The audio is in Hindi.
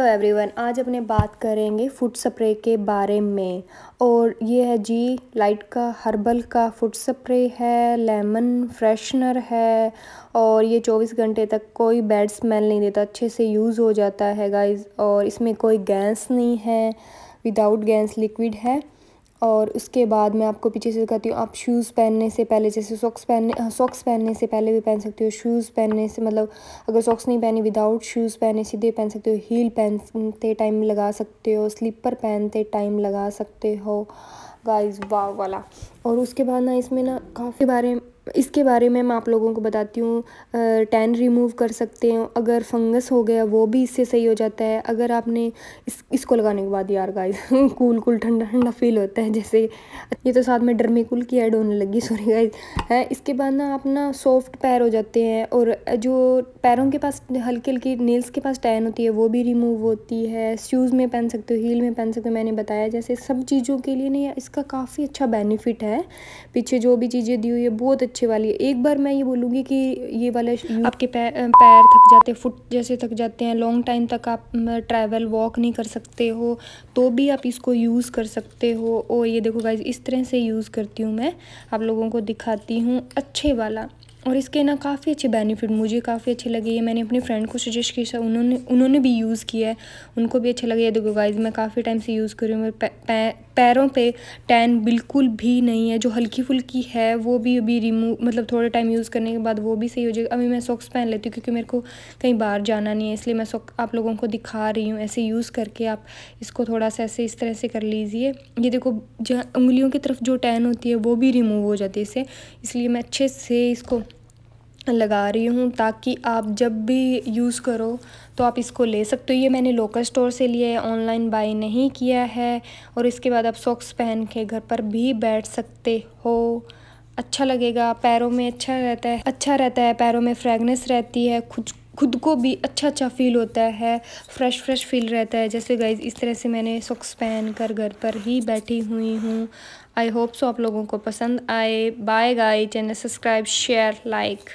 तो एवरीवन आज अपने बात करेंगे फुट स्प्रे के बारे में और ये है जी लाइट का हर्बल का फुट स्प्रे है लेमन फ्रेशनर है और ये 24 घंटे तक कोई बैड स्मेल नहीं देता अच्छे से यूज़ हो जाता है गाइस और इसमें कोई गैस नहीं है विदाउट गैस लिक्विड है और उसके बाद मैं आपको पीछे से दिखाती हूँ आप शूज़ पहनने से पहले जैसे सॉक्स पहनने सॉक्स हाँ, पहनने से पहले भी पहन सकते हो शूज़ पहनने से मतलब अगर सॉक्स नहीं पहने विदाउट शूज़ पहने सीधे पहन सकते हो हील पहनते टाइम लगा सकते हो स्लीपर पहनते टाइम लगा सकते हो गाइस वाव वाला और उसके बाद ना इसमें ना काफ़ी बारे इसके बारे में मैं आप लोगों को बताती हूँ टैन रिमूव कर सकते हैं अगर फंगस हो गया वो भी इससे सही हो जाता है अगर आपने इस इसको लगाने के बाद यार गाइस कूल कूल ठंडा ठंडा फील होता है जैसे ये तो साथ में डरमेकुल की ऐड होने लगी सॉरी गाइस है इसके बाद ना आप ना सॉफ्ट पैर हो जाते हैं और जो पैरों के पास हल्की हल्की नेल्स के पास टैन होती है वो भी रिमूव होती है शूज़ में पहन सकते हो हील में पहन सकते हो मैंने बताया जैसे सब चीज़ों के लिए ना इस इसका काफ़ी अच्छा बेनिफिट है पीछे जो भी चीज़ें दी हुई है बहुत अच्छे वाली है एक बार मैं ये बोलूँगी कि ये वाले आपके पैर पैर थक जाते फुट जैसे थक जाते हैं लॉन्ग टाइम तक आप ट्रैवल वॉक नहीं कर सकते हो तो भी आप इसको यूज़ कर सकते हो और ये देखो गाइज इस तरह से यूज़ करती हूँ मैं आप लोगों को दिखाती हूँ अच्छे वाला और इसके ना काफ़ी अच्छे बेनिफिट मुझे काफ़ी अच्छे लगे ये मैंने अपने फ्रेंड को सजेस्ट किया उन्होंने उन्होंने भी यूज़ किया है उनको भी अच्छा लगे देखो गाइज मैं काफ़ी टाइम से यूज़ कर रही हूँ मेरे पैरों पे टैन बिल्कुल भी नहीं है जो हल्की फुल्की है वो भी अभी रिमूव मतलब थोड़े टाइम यूज़ करने के बाद वो भी सही हो जाएगा अभी मैं सॉक्स पहन लेती हूँ क्योंकि मेरे को कहीं बाहर जाना नहीं है इसलिए मैं सॉक्स आप लोगों को दिखा रही हूँ ऐसे यूज़ करके आप इसको थोड़ा सा ऐसे इस तरह से कर लीजिए ये देखो जहाँ उंगलियों की तरफ जो टैन होती है वो भी रिमूव हो जाती है इसे इसलिए मैं अच्छे से इसको लगा रही हूँ ताकि आप जब भी यूज़ करो तो आप इसको ले सकते हो ये मैंने लोकल स्टोर से लिया है ऑनलाइन बाई नहीं किया है और इसके बाद आप सॉक्स पहन के घर पर भी बैठ सकते हो अच्छा लगेगा पैरों में अच्छा रहता है अच्छा रहता है पैरों में फ्रेगनेस रहती है खुद खुद को भी अच्छा अच्छा फील होता है फ्रेश फ्रेश फील रहता है जैसे गाइज इस तरह से मैंने सॉक्स पहन कर घर पर ही बैठी हुई हूँ आई होप सो आप लोगों को पसंद आए बाय गाई चैनल सब्सक्राइब शेयर लाइक